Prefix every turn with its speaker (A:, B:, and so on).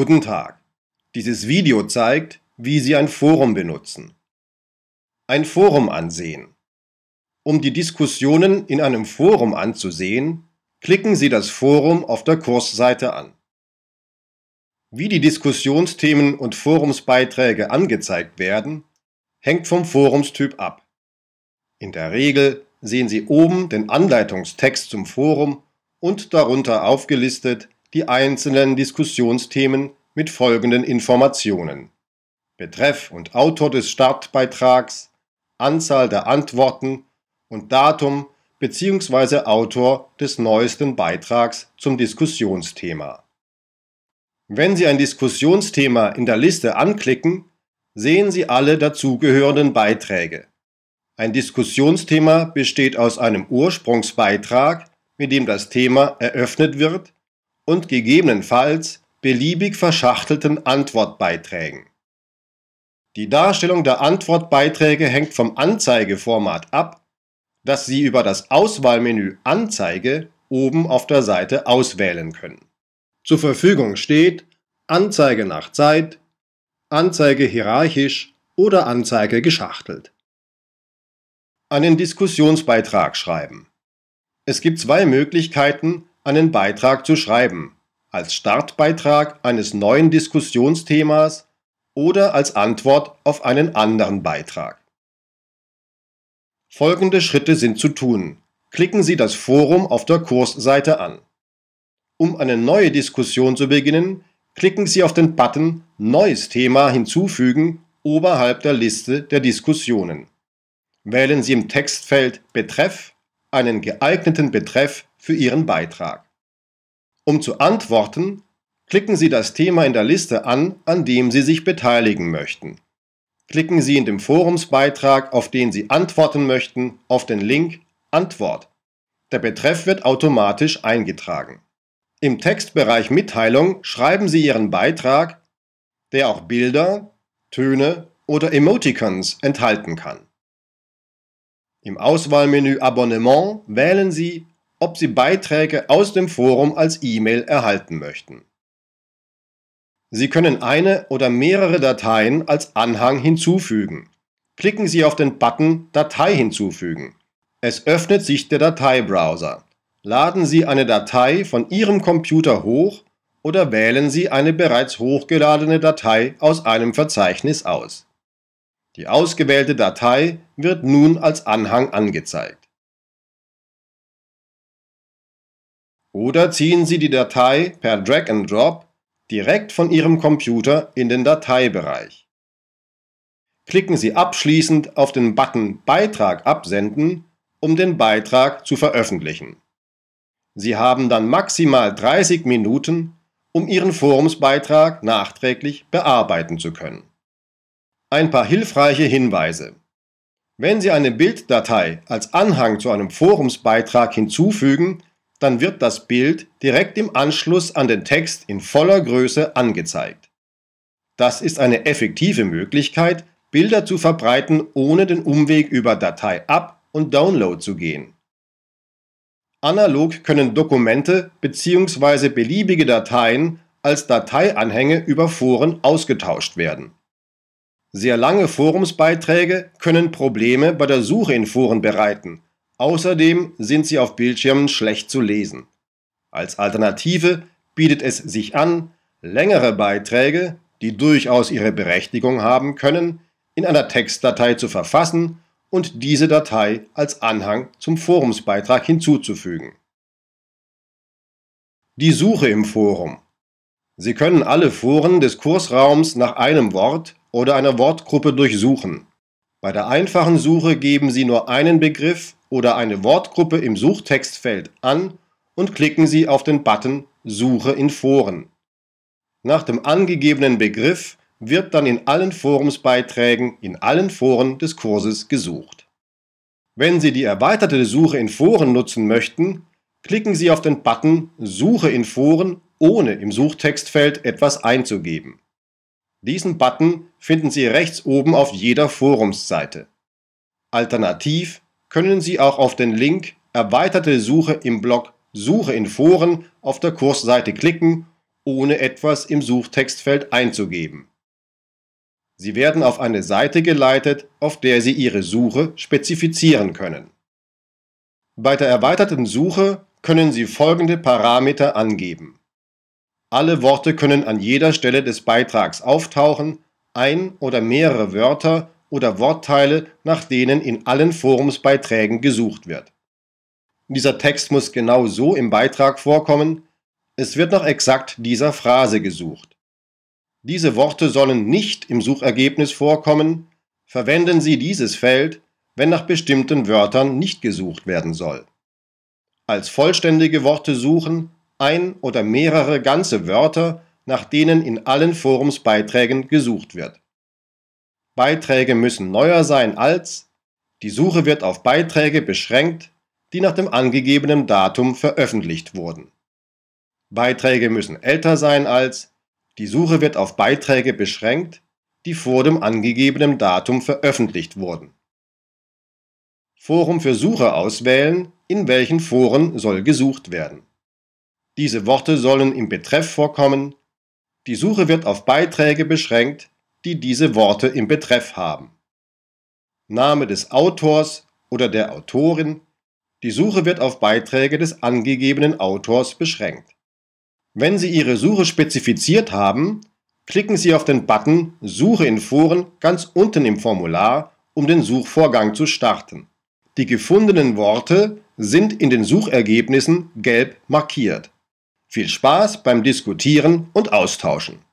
A: Guten Tag. Dieses Video zeigt, wie Sie ein Forum benutzen. Ein Forum ansehen. Um die Diskussionen in einem Forum anzusehen, klicken Sie das Forum auf der Kursseite an. Wie die Diskussionsthemen und Forumsbeiträge angezeigt werden, hängt vom Forumstyp ab. In der Regel sehen Sie oben den Anleitungstext zum Forum und darunter aufgelistet die einzelnen Diskussionsthemen mit folgenden Informationen. Betreff und Autor des Startbeitrags, Anzahl der Antworten und Datum bzw. Autor des neuesten Beitrags zum Diskussionsthema. Wenn Sie ein Diskussionsthema in der Liste anklicken, sehen Sie alle dazugehörenden Beiträge. Ein Diskussionsthema besteht aus einem Ursprungsbeitrag, mit dem das Thema eröffnet wird, und gegebenenfalls beliebig verschachtelten Antwortbeiträgen. Die Darstellung der Antwortbeiträge hängt vom Anzeigeformat ab, das Sie über das Auswahlmenü Anzeige oben auf der Seite auswählen können. Zur Verfügung steht Anzeige nach Zeit, Anzeige hierarchisch oder Anzeige geschachtelt. Einen Diskussionsbeitrag schreiben. Es gibt zwei Möglichkeiten, einen Beitrag zu schreiben, als Startbeitrag eines neuen Diskussionsthemas oder als Antwort auf einen anderen Beitrag. Folgende Schritte sind zu tun. Klicken Sie das Forum auf der Kursseite an. Um eine neue Diskussion zu beginnen, klicken Sie auf den Button Neues Thema hinzufügen oberhalb der Liste der Diskussionen. Wählen Sie im Textfeld Betreff einen geeigneten Betreff für Ihren Beitrag. Um zu antworten, klicken Sie das Thema in der Liste an, an dem Sie sich beteiligen möchten. Klicken Sie in dem Forumsbeitrag, auf den Sie antworten möchten, auf den Link Antwort. Der Betreff wird automatisch eingetragen. Im Textbereich Mitteilung schreiben Sie Ihren Beitrag, der auch Bilder, Töne oder Emoticons enthalten kann. Im Auswahlmenü Abonnement wählen Sie ob Sie Beiträge aus dem Forum als E-Mail erhalten möchten. Sie können eine oder mehrere Dateien als Anhang hinzufügen. Klicken Sie auf den Button Datei hinzufügen. Es öffnet sich der Dateibrowser. Laden Sie eine Datei von Ihrem Computer hoch oder wählen Sie eine bereits hochgeladene Datei aus einem Verzeichnis aus. Die ausgewählte Datei wird nun als Anhang angezeigt. Oder ziehen Sie die Datei per Drag and Drop direkt von Ihrem Computer in den Dateibereich. Klicken Sie abschließend auf den Button Beitrag absenden, um den Beitrag zu veröffentlichen. Sie haben dann maximal 30 Minuten, um Ihren Forumsbeitrag nachträglich bearbeiten zu können. Ein paar hilfreiche Hinweise. Wenn Sie eine Bilddatei als Anhang zu einem Forumsbeitrag hinzufügen, dann wird das Bild direkt im Anschluss an den Text in voller Größe angezeigt. Das ist eine effektive Möglichkeit, Bilder zu verbreiten, ohne den Umweg über Datei ab und Download zu gehen. Analog können Dokumente bzw. beliebige Dateien als Dateianhänge über Foren ausgetauscht werden. Sehr lange Forumsbeiträge können Probleme bei der Suche in Foren bereiten, Außerdem sind sie auf Bildschirmen schlecht zu lesen. Als Alternative bietet es sich an, längere Beiträge, die durchaus ihre Berechtigung haben können, in einer Textdatei zu verfassen und diese Datei als Anhang zum Forumsbeitrag hinzuzufügen. Die Suche im Forum. Sie können alle Foren des Kursraums nach einem Wort oder einer Wortgruppe durchsuchen. Bei der einfachen Suche geben Sie nur einen Begriff oder eine Wortgruppe im Suchtextfeld an und klicken Sie auf den Button Suche in Foren. Nach dem angegebenen Begriff wird dann in allen Forumsbeiträgen in allen Foren des Kurses gesucht. Wenn Sie die erweiterte Suche in Foren nutzen möchten, klicken Sie auf den Button Suche in Foren ohne im Suchtextfeld etwas einzugeben. Diesen Button finden Sie rechts oben auf jeder Forumsseite. Alternativ können Sie auch auf den Link Erweiterte Suche im Blog Suche in Foren auf der Kursseite klicken, ohne etwas im Suchtextfeld einzugeben. Sie werden auf eine Seite geleitet, auf der Sie Ihre Suche spezifizieren können. Bei der erweiterten Suche können Sie folgende Parameter angeben. Alle Worte können an jeder Stelle des Beitrags auftauchen, ein oder mehrere Wörter oder Wortteile, nach denen in allen Forumsbeiträgen gesucht wird. Dieser Text muss genau so im Beitrag vorkommen, es wird nach exakt dieser Phrase gesucht. Diese Worte sollen nicht im Suchergebnis vorkommen, verwenden Sie dieses Feld, wenn nach bestimmten Wörtern nicht gesucht werden soll. Als vollständige Worte suchen ein oder mehrere ganze Wörter, nach denen in allen Forumsbeiträgen gesucht wird. Beiträge müssen neuer sein als die Suche wird auf Beiträge beschränkt, die nach dem angegebenen Datum veröffentlicht wurden. Beiträge müssen älter sein als die Suche wird auf Beiträge beschränkt, die vor dem angegebenen Datum veröffentlicht wurden. Forum für Suche auswählen, in welchen Foren soll gesucht werden. Diese Worte sollen im Betreff vorkommen. Die Suche wird auf Beiträge beschränkt, die diese Worte im Betreff haben. Name des Autors oder der Autorin. Die Suche wird auf Beiträge des angegebenen Autors beschränkt. Wenn Sie Ihre Suche spezifiziert haben, klicken Sie auf den Button Suche in Foren ganz unten im Formular, um den Suchvorgang zu starten. Die gefundenen Worte sind in den Suchergebnissen gelb markiert. Viel Spaß beim Diskutieren und Austauschen!